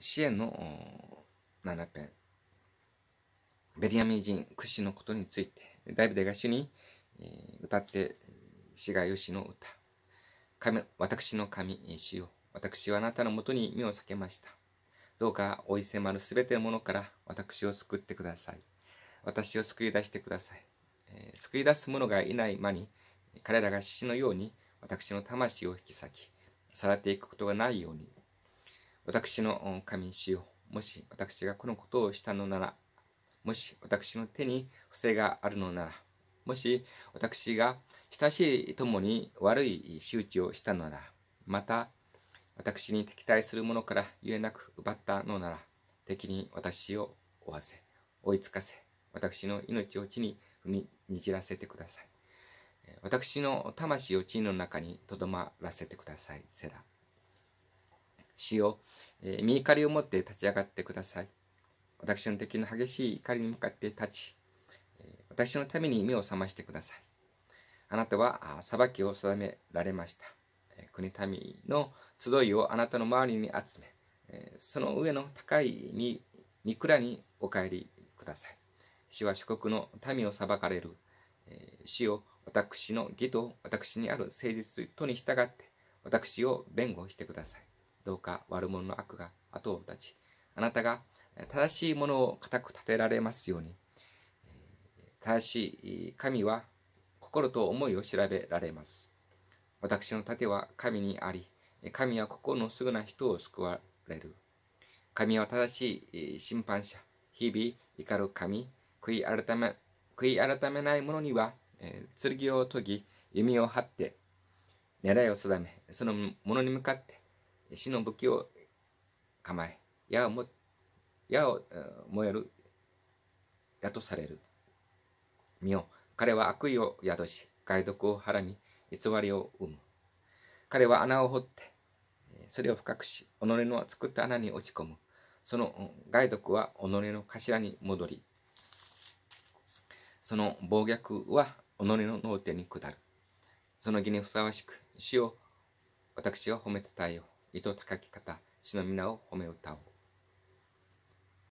支援の7ンベリアミ人屈指のことについてダブでが主に、え歌って志賀よしの歌神私の神主よ私はあなたのもとに身を避けましたどうかおい勢丸るすべてのものから私を救ってください私を救い出してください、え救い出す者がいない間に彼らが獅子のように私の魂を引き裂きさらっていくことがないように私の神主よ、もし私がこのことをしたのなら、もし私の手に不正があるのなら、もし私が親しい友に悪い仕打ちをしたのなら、また私に敵対する者から言えなく奪ったのなら、敵に私を追わせ、追いつかせ、私の命を地に踏みにじらせてください。私の魂を地の中にとどまらせてください。セラ。死を、えー、身怒りを持って立ち上がってください。私の敵の激しい怒りに向かって立ち、え私のために目を覚ましてください。あなたは裁きを定められました。え国民の集いをあなたの周りに集め、えその上の高い身御蔵にお帰りください。死は諸国の民を裁かれる。え死を私の義と私にある誠実とに従って、私を弁護してください。どうか悪者の悪が後を絶ち、あなたが正しいものを固く立てられますように、正しい神は心と思いを調べられます。私の盾は神にあり、神は心のすぐな人を救われる。神は正しい審判者、日々怒る神、悔い改め悔い改めない者には、え剣を研ぎ、弓を張って、狙いを定め、その者に向かって死の武器を構え、矢をも矢を燃える、矢とされる。見よ、彼は悪意を宿し、解毒をはらみ、偽りを生む。彼は穴を掘って、それを深くし、己の作った穴に落ち込む。その害毒は己の頭に戻り、その暴虐は己の脳天に下る。その義にふさわしく、主を私は褒めてたよ糸高き方、主の皆を褒め歌おう。